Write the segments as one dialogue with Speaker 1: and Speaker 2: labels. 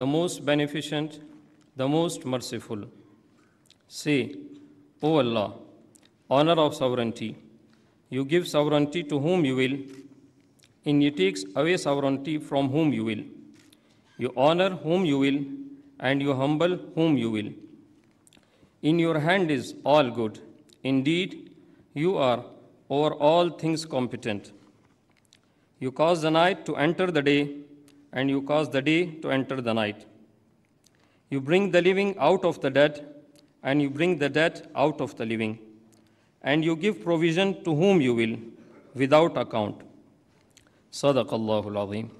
Speaker 1: the most beneficent, the most merciful. Say, O Allah, honor of sovereignty, you give sovereignty to whom you will, and you take away sovereignty from whom you will. You honor whom you will, and you humble whom you will. In your hand is all good. Indeed, you are over all things competent. You cause the night to enter the day and you cause the day to enter the night. You bring the living out of the dead, and you bring the dead out of the living. And you give provision to whom you will, without account. Sadaqallahul Azim.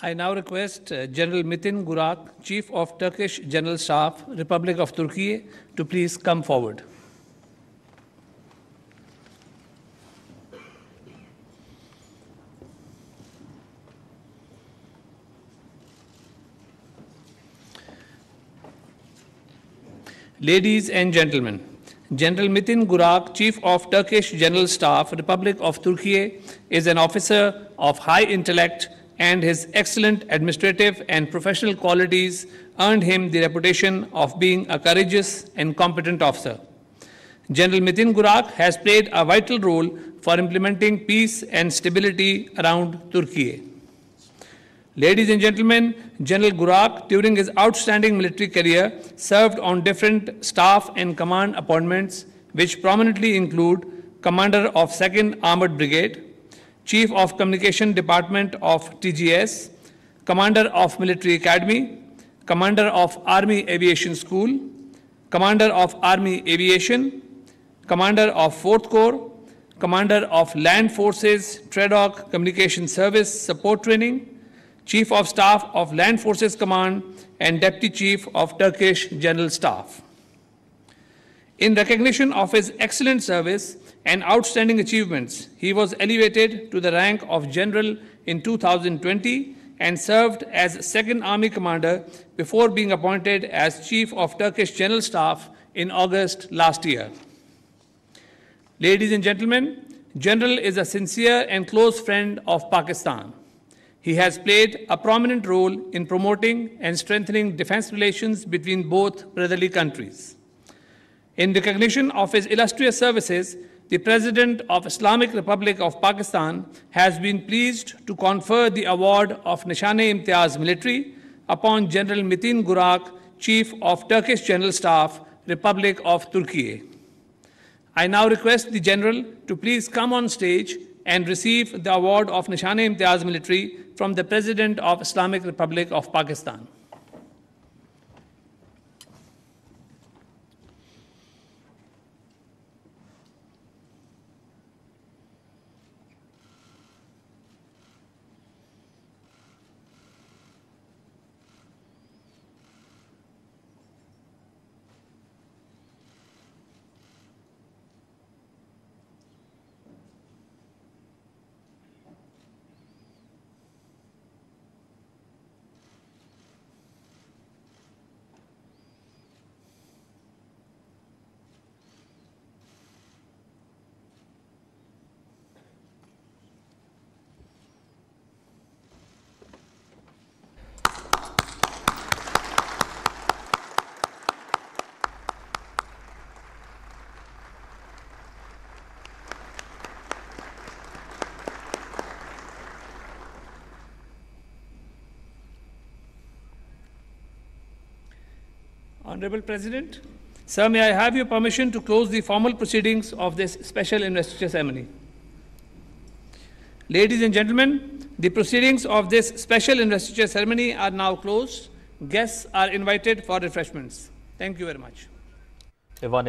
Speaker 2: I now request uh, General Mitin Gurak, Chief of Turkish General Staff, Republic of Turkey, to please come forward. Ladies and gentlemen, General Mitin Gurak, Chief of Turkish General Staff, Republic of Turkey, is an officer of high intellect and his excellent administrative and professional qualities earned him the reputation of being a courageous and competent officer. General Mitin Gurak has played a vital role for implementing peace and stability around Turkey. Ladies and gentlemen, General Gurak, during his outstanding military career, served on different staff and command appointments, which prominently include Commander of 2nd Armored Brigade, Chief of Communication Department of TGS, Commander of Military Academy, Commander of Army Aviation School, Commander of Army Aviation, Commander of 4th Corps, Commander of Land Forces, TRADOC Communication Service Support Training, Chief of Staff of Land Forces Command, and Deputy Chief of Turkish General Staff. In recognition of his excellent service and outstanding achievements, he was elevated to the rank of General in 2020 and served as Second Army Commander before being appointed as Chief of Turkish General Staff in August last year. Ladies and gentlemen, General is a sincere and close friend of Pakistan. He has played a prominent role in promoting and strengthening defense relations between both brotherly countries. In recognition of his illustrious services, the President of Islamic Republic of Pakistan has been pleased to confer the award of Nishane Imtiaz Military upon General Mithin Gurak, Chief of Turkish General Staff, Republic of Turkey. I now request the General to please come on stage and receive the award of Nishane Imtiaz Military from the President of Islamic Republic of Pakistan. Honorable President, sir, may I have your permission to close the formal proceedings of this special investiture ceremony? Ladies and gentlemen, the proceedings of this special investiture ceremony are now closed. Guests are invited for refreshments. Thank you very much.
Speaker 3: Ivan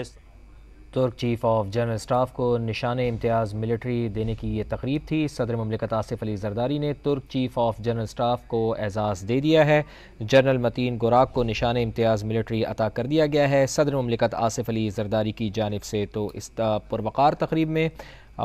Speaker 3: तुर्क chief of general staff को निशान इम्तियाज़ military देने की ये तकरीब थी सदर ममलिकत आसिफ अली जरदारी ने तुर्क चीफ ऑफ जनरल स्टाफ को एजाज़ दे दिया है जनरल मतीन गुराक को निशान इम्तियाज़ मिलिट्री अता कर दिया गया है सदर ममलिकत आसिफ अली जरदारी की जानब से तो इस पुरवकार तकरीब में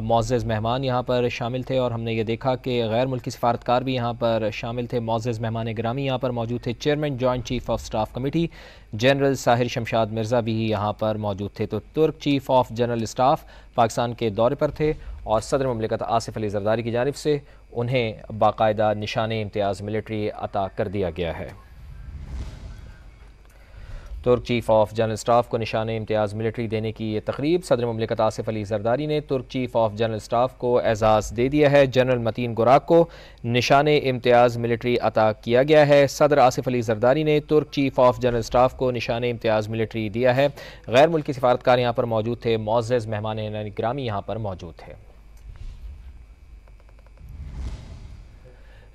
Speaker 3: मोज़ मेहमान यहाँ पर शामिल थे और हमने ये देखा कि गैर मुल्की सफारतकार भी यहाँ पर शामिल थे मोज़ मेहमान ग्रामी यहाँ पर मौजूद थे chairman joint chief of staff committee general Sahir Shamshad Mirza भी यहाँ पर मौजूद थे तो तुर्क chief of general staff Pakistan के दौरे पर थे और सदर ममलिकत आसिफ अली जरदारी की जानब से उन्हें बाकायदा निशान इम्तियाज़ मिलिट्री अता कर दिया गया है तुर्क चीफ ऑफ जनरल स्टाफ को निशान इम्तियाज़ मिलिट्री देने की ये तकरीब सदर ममलिकत आसिफ अली जरदारी ने तुर्क चीफ ऑफ जनरल स्टाफ को एजाज़ दे दिया है जनरल मतीन गुराक को निशान इम्तियाज़ मिलिट्री अता किया गया है सदर आसिफ अली जरदारी ने तुर्क चीफ ऑफ जनरल स्टाफ को निशान इम्तियाज़ मिलिट्री दिया है गैर मुल्की सफारतकार यहाँ पर मौजूद थे मोज़ मेहमान ग्रामी यहाँ पर मौजूद थे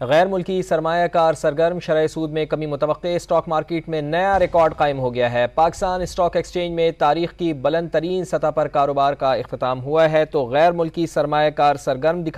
Speaker 3: गैर मुल्की सरमाकार सरगर्म शरा सूद में कमी मुतव स्टॉक मार्केट में नया रिकॉर्ड कायम हो गया है पाकिस्तान स्टॉक एक्सचेंज में तारीख की बुलंद तरीन सतह पर कारोबार का अख्ताम हुआ है तो गैर मुल्की सरमाकार सरगर्म दिखा